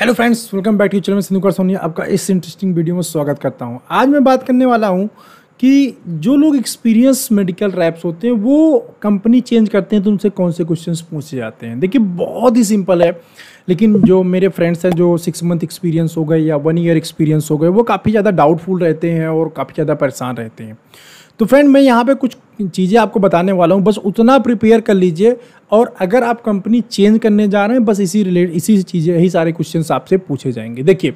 Hello friends welcome back to channel में सिंधुकर सोनिया आपका इस इंटरेस्टिंग वीडियो में स्वागत करता हूं आज मैं बात करने वाला हूं कि जो लोग एक्सपीरियंस मेडिकल रैप्स होते हैं वो कंपनी चेंज करते हैं तो उनसे कौन से क्वेश्चन पूछे जाते हैं देखिए बहुत ही सिंपल है लेकिन जो मेरे फ्रेंड्स हैं जो सिक्स मंथ एक्सपीरियंस हो गए या वन ईयर एक्सपीरियंस हो गए वो काफ़ी ज़्यादा डाउटफुल रहते हैं और काफ़ी ज़्यादा परेशान रहते हैं तो फ्रेंड मैं यहाँ पे कुछ चीज़ें आपको बताने वाला हूँ बस उतना प्रिपेयर कर लीजिए और अगर आप कंपनी चेंज करने जा रहे हैं बस इसी रिलेट इसी चीज़ें यही सारे क्वेश्चन आपसे पूछे जाएंगे देखिए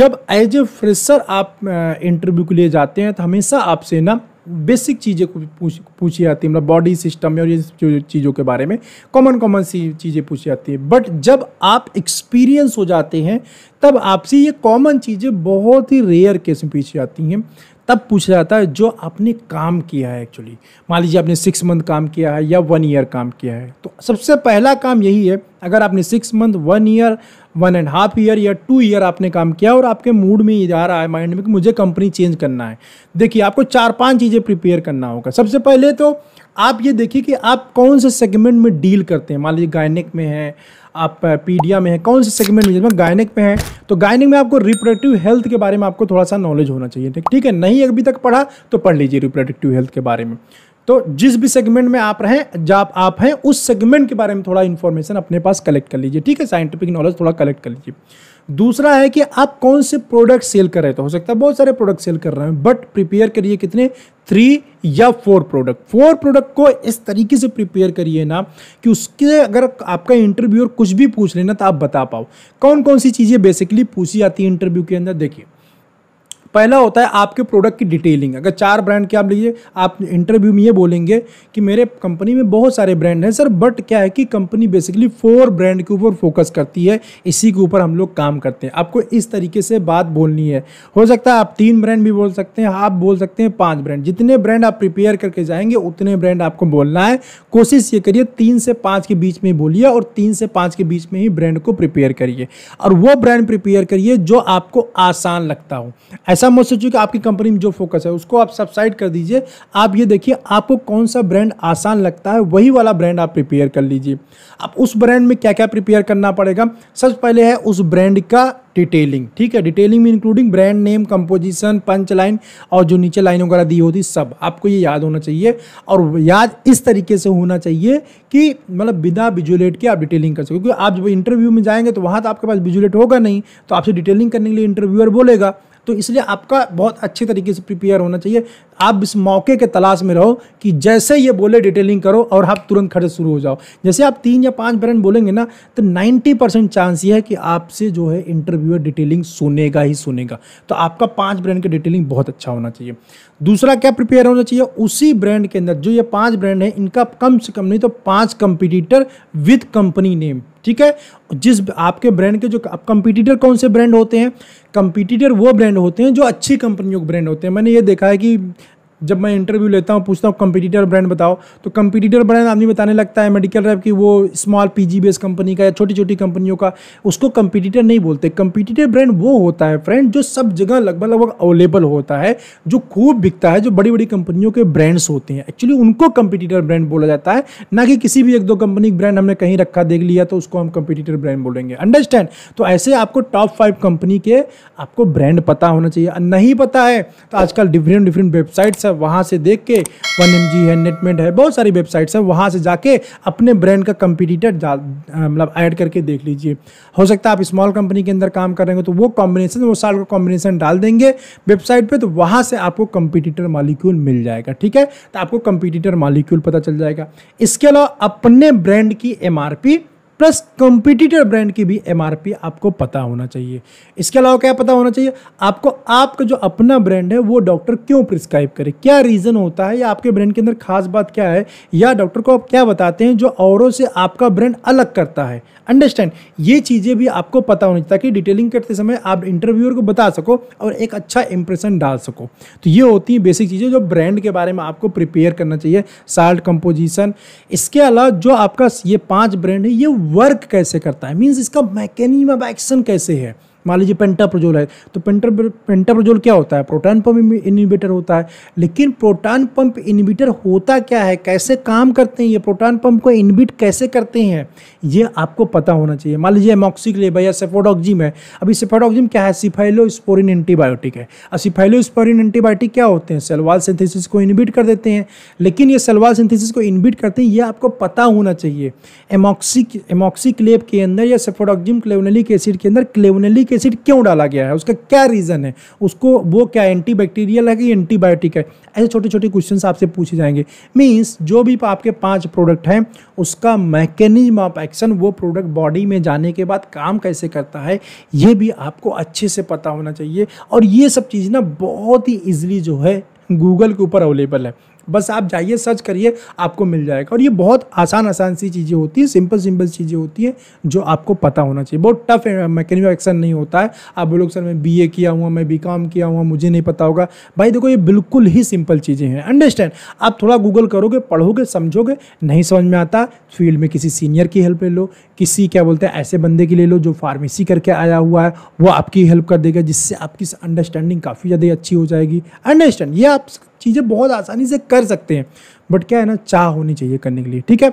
जब एज ए फ्रेशर आप इंटरव्यू के लिए जाते हैं तो हमेशा आपसे ना बेसिक चीज़ें पूछ पूछी जाती है मतलब बॉडी सिस्टम में और ये चीज़ों के बारे में कॉमन कॉमन सी चीज़ें पूछी जाती है बट जब आप एक्सपीरियंस हो जाते हैं तब आपसे ये कॉमन चीज़ें बहुत ही रेयर केस में पूछी जाती हैं तब पूछा जाता है जो आपने काम किया है एक्चुअली मान लीजिए आपने सिक्स मंथ काम किया है या वन ईयर काम किया है तो सबसे पहला काम यही है अगर आपने six month one year one and half year या टू ईयर आपने काम किया और आपके मूड में ये जा रहा है माइंड में कि मुझे कंपनी चेंज करना है देखिए आपको चार पांच चीज़ें प्रिपेयर करना होगा सबसे पहले तो आप ये देखिए कि आप कौन से सेगमेंट में डील करते हैं मान लीजिए गायनिक में है आप पीडिया में है कौन से सेगमेंट में जिसमें गायनिक में है तो गायनिक में आपको रिप्रोडक्टिव हेल्थ के बारे में आपको थोड़ा सा नॉलेज होना चाहिए ठीक ठीक है नहीं अभी तक पढ़ा तो पढ़ लीजिए रिप्रोडक्टिव हेल्थ के बारे में तो जिस भी सेगमेंट में आप रहें जब आप हैं उस सेगमेंट के बारे में थोड़ा इन्फॉर्मेशन अपने पास कलेक्ट कर लीजिए ठीक है साइंटिफिक नॉलेज थोड़ा कलेक्ट कर लीजिए दूसरा है कि आप कौन से प्रोडक्ट सेल कर रहे थे हो सकता है बहुत सारे प्रोडक्ट सेल कर रहे हैं बट प्रिपेयर करिए कितने थ्री या फोर प्रोडक्ट फोर प्रोडक्ट को इस तरीके से प्रिपेयर करिए ना कि उसके अगर आपका इंटरव्यूअर कुछ भी पूछ लेना तो आप बता पाओ कौन कौन सी चीज़ें बेसिकली पूछी जाती है इंटरव्यू के अंदर देखिए पहला होता है आपके प्रोडक्ट की डिटेलिंग अगर चार ब्रांड के आप लीजिए आप इंटरव्यू में ये बोलेंगे कि मेरे कंपनी में बहुत सारे ब्रांड हैं सर बट क्या है कि कंपनी बेसिकली फोर ब्रांड के ऊपर फोकस करती है इसी के ऊपर हम लोग काम करते हैं आपको इस तरीके से बात बोलनी है हो सकता है आप तीन ब्रांड भी बोल सकते हैं आप बोल सकते हैं पाँच ब्रांड जितने ब्रांड आप प्रिपेयर करके जाएंगे उतने ब्रांड आपको बोलना है कोशिश ये करिए तीन से पाँच के बीच में बोलिए और तीन से पाँच के बीच में ही ब्रांड को प्रिपेयर करिए और वो ब्रांड प्रिपेयर करिए जो आपको आसान लगता हो ऐसा मत सोचो कि आपकी कंपनी में जो फोकस है उसको आप सबसाइड कर दीजिए आप ये देखिए आपको कौन सा ब्रांड आसान लगता है वही वाला ब्रांड आप प्रिपेयर कर लीजिए आप उस ब्रांड में क्या क्या प्रिपेयर करना पड़ेगा सबसे पहले है उस ब्रांड का डिटेलिंग ठीक है डिटेलिंग में including brand name composition punch line और जो नीचे लाइन वगैरह दी होती सब आपको ये याद होना चाहिए और याद इस तरीके से होना चाहिए कि मतलब बिना विजुलेट के आप डिटेलिंग कर सको क्योंकि आप जब इंटरव्यू में जाएंगे तो वहाँ तो आपके पास विजुलेट होगा नहीं तो आपसे डिटेलिंग करने के लिए इंटरव्यूअर बोलेगा तो इसलिए आपका बहुत अच्छे तरीके से प्रिपेयर होना चाहिए आप इस मौके के तलाश में रहो कि जैसे ये बोले डिटेलिंग करो और आप तुरंत खड़े शुरू हो जाओ जैसे आप तीन या पाँच ब्रांड बोलेंगे ना तो नाइन्टी परसेंट चांस ये है कि आपसे जो है इंटरव्यूअर डिटेलिंग सुनेगा ही सुनेगा तो आपका पाँच ब्रांड का डिटेलिंग बहुत अच्छा होना चाहिए दूसरा क्या प्रिपेयर होना चाहिए उसी ब्रांड के अंदर जो ये पाँच ब्रांड है इनका कम से कम नहीं तो पाँच कंपिटिटर विथ कंपनी नेम ठीक है जिस आपके ब्रांड के जो अब कंपिटिटर कौन से ब्रांड होते हैं कंपिटिटर वो ब्रांड होते हैं जो अच्छी कंपनियों के ब्रांड होते हैं मैंने ये देखा है कि जब मैं इंटरव्यू लेता हूँ पूछता हूँ कंपटीटर ब्रांड बताओ तो कंपटीटर ब्रांड आदमी बताने लगता है मेडिकल रैप की वो स्मॉल पीजी बेस कंपनी का या छोटी छोटी कंपनियों का उसको कंपटीटर नहीं बोलते कंपटीटर ब्रांड वो होता है फ्रेंड जो सब जगह लगभग लगभग अवेलेबल होता है जो खूब बिकता है जो बड़ी बड़ी कंपनियों के ब्रांड्स होते हैं एक्चुअली उनको कंपिटीटर ब्रांड बोला जाता है ना कि किसी भी एक दो कंपनी का ब्रांड हमने कहीं रखा देख लिया तो उसको हम कंपिटिटर ब्रांड बोलेंगे अंडरस्टैंड तो ऐसे आपको टॉप फाइव कंपनी के आपको ब्रांड पता होना चाहिए नहीं पता है तो आजकल डिफरेंट डिफरेंट वेबसाइट्स है वहाँ से देख के वन एम जी है नेटमेंट है बहुत सारी वेबसाइट्स है वहाँ से जाके अपने ब्रांड का कंपिटिटर मतलब ऐड करके देख लीजिए हो सकता है आप स्मॉल कंपनी के अंदर काम करेंगे तो वो कॉम्बिनेशन वो साल का कॉम्बिनेशन डाल देंगे वेबसाइट पर तो वहाँ से आपको कंपिटिटर मालिक्यूल मिल जाएगा ठीक है तो आपको कंपिटिटर मालिक्यूल पता चल जाएगा इसके अलावा अपने ब्रांड की एम प्लस कंपिटिटर ब्रांड की भी एम आपको पता होना चाहिए इसके अलावा क्या पता होना चाहिए आपको आपका जो अपना ब्रांड है वो डॉक्टर क्यों प्रिस्क्राइब करे क्या रीज़न होता है या आपके ब्रांड के अंदर खास बात क्या है या डॉक्टर को आप क्या बताते हैं जो औरों से आपका ब्रांड अलग करता है अंडरस्टैंड ये चीज़ें भी आपको पता होनी चाहिए ताकि डिटेलिंग करते समय आप इंटरव्यूअर को बता सको और एक अच्छा इंप्रेशन डाल सको तो ये होती हैं बेसिक चीज़ें जो ब्रांड के बारे में आपको प्रिपेयर करना चाहिए साल्ट कंपोजिशन इसके अलावा जो आपका ये पाँच ब्रांड है ये वर्क कैसे करता है मीन्स इसका मैकेनिम ऑफ एक्शन कैसे है मान लीजिए पेंटाप्रोजोल है तो पेंटर पेंटाप्रोजोल क्या होता है प्रोटॉन पंप इनिबिटर होता है लेकिन प्रोटॉन पंप इनिबिटर होता क्या है कैसे काम करते हैं ये प्रोटॉन पंप को इनिबिट कैसे करते हैं ये आपको पता होना चाहिए मान लीजिए एमोक्सिक्लेब या सेफोडॉक्जिम है अभी सेफोडॉक्जिम क्या है सिफाइलोस्पोरिन एंटीबायोटिक है और सिफाइलोस्पोरिन एंटीबायोटिक क्या होते हैं सेलवाल सिंथेसिस को इनिबिट कर देते हैं लेकिन ये सेलवाल सिंथेसिस को इनिबिट करते हैं ये आपको पता होना चाहिए एमोक्सिक एमोक्सिक्लेब के अंदर या सेफोडॉक्जिम क्लेवनलिक एसिड के अंदर क्लेवनलिक एसिड क्यों डाला गया है उसका क्या रीज़न है उसको वो क्या एंटी बैक्टीरियल है कि एंटीबायोटिक है ऐसे छोटे छोटे क्वेश्चन आपसे पूछे जाएंगे मीन्स जो भी आपके पाँच प्रोडक्ट हैं उसका मैकेनिज्म ऑफ एक्शन वो प्रोडक्ट बॉडी में जाने के बाद काम कैसे करता है ये भी आपको अच्छे से पता होना चाहिए और ये सब चीज़ ना बहुत ही ईजिली जो है गूगल के ऊपर अवेलेबल है बस आप जाइए सर्च करिए आपको मिल जाएगा और ये बहुत आसान आसान सी चीज़ें होती हैं सिंपल सिंपल चीज़ें होती हैं जो आपको पता होना चाहिए बहुत टफ मैकेनिकल एक्शन नहीं होता है आप बोलोग सर मैं बी किया हुआ मैं बी किया हुआ मुझे नहीं पता होगा भाई देखो ये बिल्कुल ही सिंपल चीज़ें हैं अंडरस्टैंड आप थोड़ा गूगल करोगे पढ़ोगे समझोगे नहीं समझ में आता फील्ड में किसी सीनियर की हेल्प ले लो किसी क्या बोलते हैं ऐसे बंदे की ले लो जो फार्मेसी करके आया हुआ है वो आपकी हेल्प कर देगा जिससे आपकी अंडरस्टैंडिंग काफ़ी ज़्यादा अच्छी हो जाएगी अंडरस्टैंड ये आप चीज़ें बहुत आसानी से कर सकते हैं बट क्या है ना चाह होनी चाहिए करने के लिए ठीक है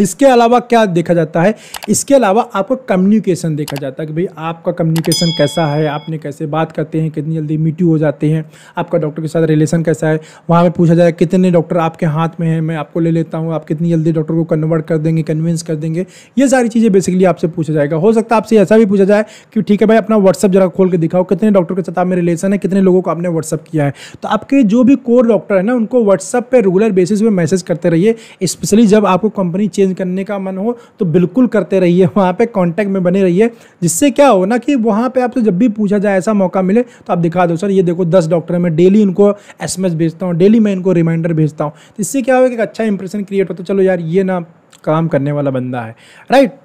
इसके अलावा क्या देखा जाता है इसके अलावा आपका कम्युनिकेशन देखा जाता है कि भाई आपका कम्युनिकेशन कैसा है आपने कैसे बात करते हैं कितनी जल्दी मीटू हो जाते हैं आपका डॉक्टर के साथ रिलेशन कैसा है वहाँ पे पूछा जाए कितने डॉक्टर आपके हाथ में हैं मैं आपको ले लेता हूँ आप कितनी जल्दी डॉक्टर को कन्वर्ट कर देंगे कन्विंस कर देंगे ये सारी चीज़ें बेसिकली आपसे पूछा जाएगा हो सकता है आपसे ऐसा भी पूछा जाए कि ठीक है भाई अपना व्हाट्सअप जरा खोल के दिखाओ कितने डॉक्टर के साथ आप में रिलेशन है कितने लोगों को आपने व्हाट्सअप किया है तो आपके जो भी कोर डॉक्टर है ना उनको व्हाट्सअप पर रेगुलर बेसिस पर मैसेज करते रहिए स्पेशली जब आपको कंपनी चेंज करने का मन हो तो बिल्कुल करते रहिए वहाँ पर कॉन्टैक्ट में बने रहिए जिससे क्या हो ना कि वहाँ पर आपसे जब भी पूछा जाए ऐसा मौका मिले तो आप दिखा दो सर ये देखो दस डॉक्टर मैं डेली इनको एस भेजता हूँ डेली मैं इनको रिमाइंडर भेजता हूँ तो इससे क्या होगा एक अच्छा इंप्रेशन क्रिएट होता है चलो यार ये ना काम करने वाला बंदा है राइट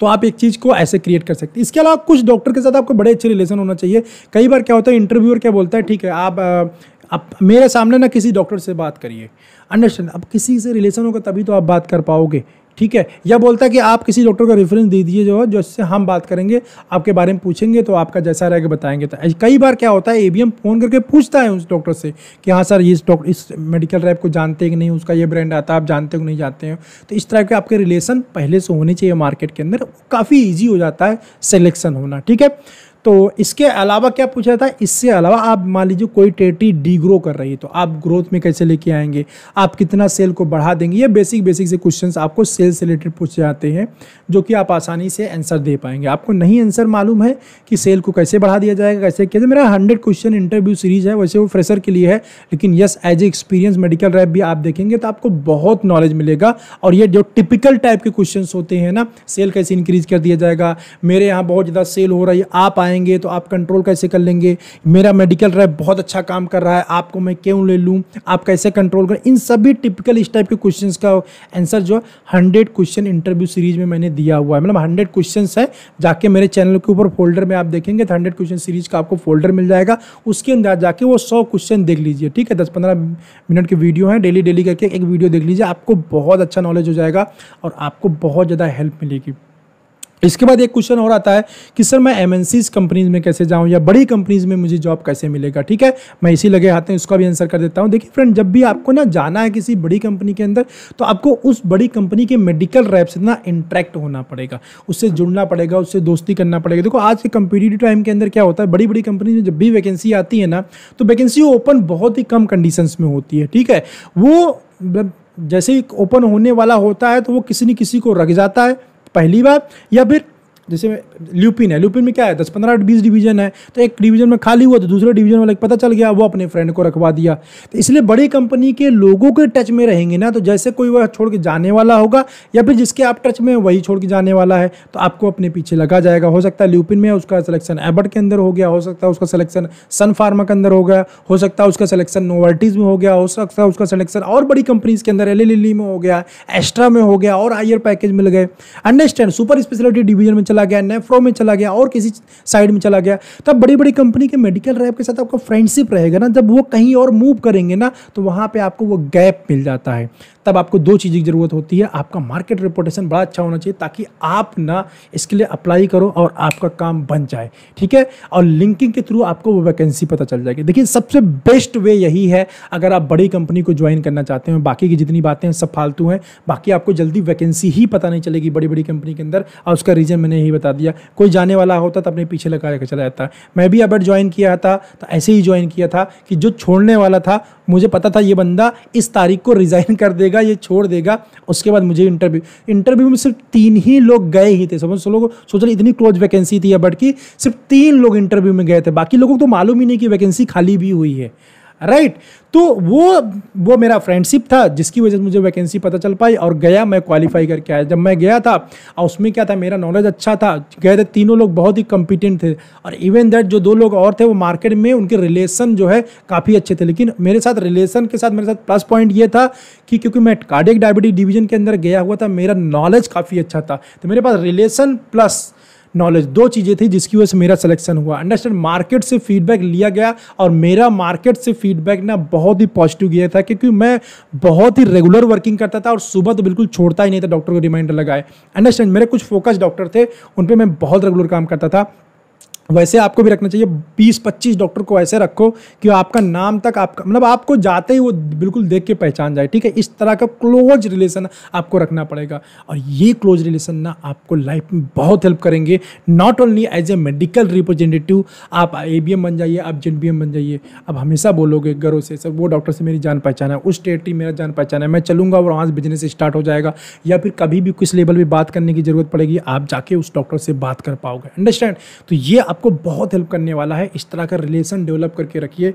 तो आप एक चीज़ को ऐसे क्रिएट कर सकते हैं इसके अलावा कुछ डॉक्टर के साथ आपको बड़े अच्छे रिलेशन होना चाहिए कई बार क्या होता है इंटरव्यूअर क्या बोलता है ठीक है आप आ, अब मेरे सामने ना किसी डॉक्टर से बात करिए अंडरस्टैंड अब किसी से रिलेशन होगा तभी तो आप बात कर पाओगे ठीक है या बोलता है कि आप किसी डॉक्टर का रेफरेंस दे दीजिए जो है जिससे हम बात करेंगे आपके बारे में पूछेंगे तो आपका जैसा रहेगा बताएंगे तो कई बार क्या होता है ए फ़ोन करके पूछता है उस डॉक्टर से कि हाँ सर इस डॉक्टर इस मेडिकल रैप को जानते हैं कि नहीं उसका ये ब्रांड आता है आप जानते हो नहीं जानते हो तो इस तरह के आपके रिलेशन पहले से होने चाहिए मार्केट के अंदर काफ़ी ईजी हो जाता है सिलेक्शन होना ठीक है तो इसके अलावा क्या पूछा था इससे अलावा आप मान लीजिए कोई टेटी डी ग्रो कर रही है तो आप ग्रोथ में कैसे लेके आएंगे आप कितना सेल को बढ़ा देंगे ये बेसिक बेसिक से क्वेश्चन आपको सेल से रिलेटेड पूछे जाते हैं जो कि आप आसानी से आंसर दे पाएंगे आपको नहीं आंसर मालूम है कि सेल को कैसे बढ़ा दिया जाएगा कैसे कैसे मेरा हंड्रेड क्वेश्चन इंटरव्यू सीरीज है वैसे वो फ्रेशर के लिए है लेकिन yes as a experience medical rep भी आप देखेंगे तो आपको बहुत नॉलेज मिलेगा और ये जो टिपिकल टाइप के क्वेश्चन होते हैं ना सेल कैसे इंक्रीज कर दिया जाएगा मेरे यहाँ बहुत ज़्यादा सेल हो रही है आप आएंगे तो आप कंट्रोल कैसे कर लेंगे मेरा मेडिकल रैप बहुत अच्छा काम कर रहा है आपको मैं क्यों ले लूँ आप कैसे कंट्रोल करें इन सभी टिपिकल इस टाइप के क्वेश्चन का आंसर जो हंड्रेड क्वेश्चन इंटरव्यू सीरीज में मैंने दिया हुआ है मतलब हंड्रेड क्वेश्चन है जाके मेरे चैनल के ऊपर फोल्डर में आप देखेंगे तो हंड्रेड क्वेश्चन सीरीज का आपको फोल्डर मिल जाएगा उसके अंदर जाके वो सौ क्वेश्चन देख लीजिए ठीक है दस पंद्रह मिनट की वीडियो है डेली डेली करके एक वीडियो देख लीजिए आपको बहुत अच्छा नॉलेज हो जाएगा और आपको बहुत ज़्यादा हेल्प मिलेगी इसके बाद एक क्वेश्चन और आता है कि सर मैं एम कंपनीज में कैसे जाऊं या बड़ी कंपनीज में मुझे जॉब कैसे मिलेगा ठीक है मैं इसी लगे आते हैं उसका भी आंसर कर देता हूं देखिए फ्रेंड जब भी आपको ना जाना है किसी बड़ी कंपनी के अंदर तो आपको उस बड़ी कंपनी के मेडिकल रैप से ना इंट्रैक्ट होना पड़ेगा उससे जुड़ना पड़ेगा उससे दोस्ती करना पड़ेगा देखो आज के कंपिटेटिव टाइम के अंदर क्या होता है बड़ी बड़ी कंपनी में जब भी वैकेंसी आती है ना तो वैकेंसी ओपन बहुत ही कम कंडीशन में होती है ठीक है वो जैसे ही ओपन होने वाला होता है तो वो किसी न किसी को रख जाता है पहली बार या फिर जैसे ल्यूपिन है ल्यूपिन में क्या है दस पंद्रह बीस डिवीजन है तो एक डिवीजन में खाली हुआ तो दूसरे डिवीजन वाले पता चल गया वो अपने फ्रेंड को रखवा दिया तो इसलिए बड़ी कंपनी के लोगों के टच में रहेंगे ना तो जैसे कोई वह छोड़ के जाने वाला होगा या फिर जिसके आप टच में वही छोड़ के जाने वाला है तो आपको अपने पीछे लगा जाएगा हो सकता है ल्यूपिन में उसका सिलेक्शन एबर्ट के अंदर हो गया हो सकता है उसका सिलेक्शन सन फार्मा के अंदर हो गया हो सकता है उसका सिलेक्शन नोवर्टीज़ में हो गया हो सकता है उसका सिलेक्शन और बड़ी कंपनीज के अंदर एल में हो गया एस्ट्रा में हो गया और आयर पैकेज मिल गए अंडरस्टैंड सुपर स्पेशलिटी डिवीजन में चला गया नेफ्रो में चला गया और किसी साइड में चला गया तो बड़ी बड़ी कंपनी के मेडिकल रैप के साथ आपका फ्रेंडशिप रहेगा ना जब वो कहीं और मूव करेंगे ना तो वहाँ पर आपको वो गैप मिल जाता है तब आपको दो चीज़ की ज़रूरत होती है आपका मार्केट रिपोर्टेशन बड़ा अच्छा होना चाहिए ताकि आप ना इसके लिए अप्लाई करो और आपका काम बन जाए ठीक है और लिंकिंग के थ्रू आपको वो वैकेंसी पता चल जाएगी देखिए सबसे बेस्ट वे यही है अगर आप बड़ी कंपनी को ज्वाइन करना चाहते हैं बाकी की जितनी बातें हैं सब फालतू हैं बाकी आपको जल्दी वैकेंसी ही पता नहीं चलेगी बड़ी बड़ी कंपनी के अंदर और उसका रीज़न मैंने यही बता दिया कोई जाने वाला होता तो अपने पीछे लगा के चला जाता मैं भी अब ज्वाइन किया था तो ऐसे ही ज्वाइन किया था कि जो छोड़ने वाला था मुझे पता था ये बंदा इस तारीख को रिज़ाइन कर देगा देगा ये छोड़ देगा उसके बाद मुझे इंटरव्यू इंटरव्यू में सिर्फ तीन ही लोग गए ही थे समझ लोग सोच रहे इतनी क्लोज वैकेंसी थी अबट की सिर्फ तीन लोग इंटरव्यू में गए थे बाकी लोगों को तो मालूम ही नहीं कि वैकेंसी खाली भी हुई है राइट right? तो वो वो मेरा फ्रेंडशिप था जिसकी वजह से मुझे वैकेंसी पता चल पाई और गया मैं क्वालिफाई करके आया जब मैं गया था और उसमें क्या था मेरा नॉलेज अच्छा था गए थे तीनों लोग बहुत ही कॉम्पिटेंट थे और इवन दैट जो दो लोग और थे वो मार्केट में उनके रिलेशन जो है काफ़ी अच्छे थे लेकिन मेरे साथ रिलेशन के साथ मेरे साथ प्लस पॉइंट ये था कि क्योंकि मैं कार्डिक डायबिटीज डिवीजन के अंदर गया हुआ था मेरा नॉलेज काफ़ी अच्छा था तो मेरे पास रिलेशन प्लस नॉलेज दो चीज़ें थी जिसकी वजह से मेरा सिलेक्शन हुआ अंडरस्टैंड मार्केट से फीडबैक लिया गया और मेरा मार्केट से फीडबैक ना बहुत ही पॉजिटिव गया था क्योंकि मैं बहुत ही रेगुलर वर्किंग करता था और सुबह तो बिल्कुल छोड़ता ही नहीं था डॉक्टर को रिमाइंडर लगाए अंडरस्टैंड मेरे कुछ फोकस डॉक्टर थे उन पर मैं बहुत रेगुलर काम करता था वैसे आपको भी रखना चाहिए बीस पच्चीस डॉक्टर को ऐसे रखो कि आपका नाम तक आपका मतलब आपको जाते ही वो बिल्कुल देख के पहचान जाए ठीक है इस तरह का क्लोज रिलेशन आपको रखना पड़ेगा और ये क्लोज रिलेशन ना आपको लाइफ में बहुत हेल्प करेंगे not only as a medical representative आप ए बी एम बन जाइए आप जेन बी एम बन जाइए आप हमेशा बोलोगे गर्व से सर वो डॉक्टर से मेरी जान पहचान है उस स्टेट की मेरा जान पहचान है मैं चलूँगा और वहाँ से बिजनेस स्टार्ट हो जाएगा या फिर कभी भी किस लेवल पर बात करने की ज़रूरत पड़ेगी आप जाके उस डॉक्टर से बात कर पाओगे अंडरस्टैंड तो ये आपको बहुत हेल्प करने वाला है इस तरह का रिलेशन डेवलप करके रखिए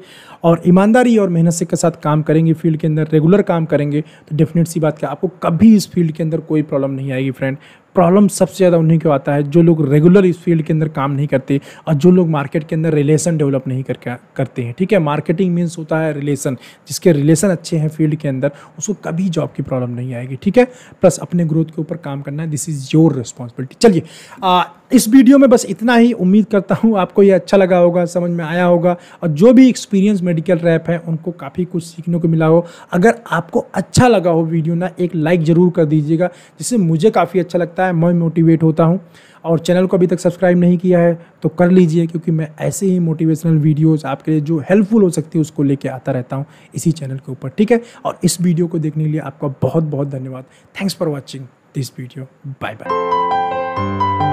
और ईमानदारी और मेहनत से के साथ काम करेंगे फील्ड के अंदर रेगुलर काम करेंगे तो डेफिनेट सी बात क्या आपको कभी इस फील्ड के अंदर कोई प्रॉब्लम नहीं आएगी फ्रेंड प्रॉब्लम सबसे ज़्यादा उन्हीं को आता है जो लोग रेगुलर इस फील्ड के अंदर काम नहीं करते और जो लोग मार्केट के अंदर रिलेशन डेवलप नहीं कर करते हैं ठीक है मार्केटिंग मीन्स होता है रिलेशन जिसके रिलेशन अच्छे हैं फील्ड के अंदर उसको कभी जॉब की प्रॉब्लम नहीं आएगी ठीक है प्लस अपने ग्रोथ के ऊपर काम करना है दिस इज़ योर रिस्पॉन्सिबिलिटी चलिए इस वीडियो में बस इतना ही उम्मीद करता हूँ आपको ये अच्छा लगा होगा समझ में आया होगा और जो भी एक्सपीरियंस मेडिकल रैप है उनको काफ़ी कुछ सीखने को मिला हो अगर आपको अच्छा लगा हो वीडियो ना एक लाइक ज़रूर कर दीजिएगा जिससे मुझे काफ़ी अच्छा लगता है आता है मैं मोटिवेट होता हूँ और चैनल को अभी तक सब्सक्राइब नहीं किया है तो कर लीजिए क्योंकि मैं ऐसे ही मोटिवेशनल वीडियोस आपके लिए जो हेल्पफुल हो सकती है उसको लेके आता रहता हूँ इसी चैनल के ऊपर ठीक है और इस वीडियो को देखने के लिए आपका बहुत बहुत धन्यवाद thanks for watching this video bye bye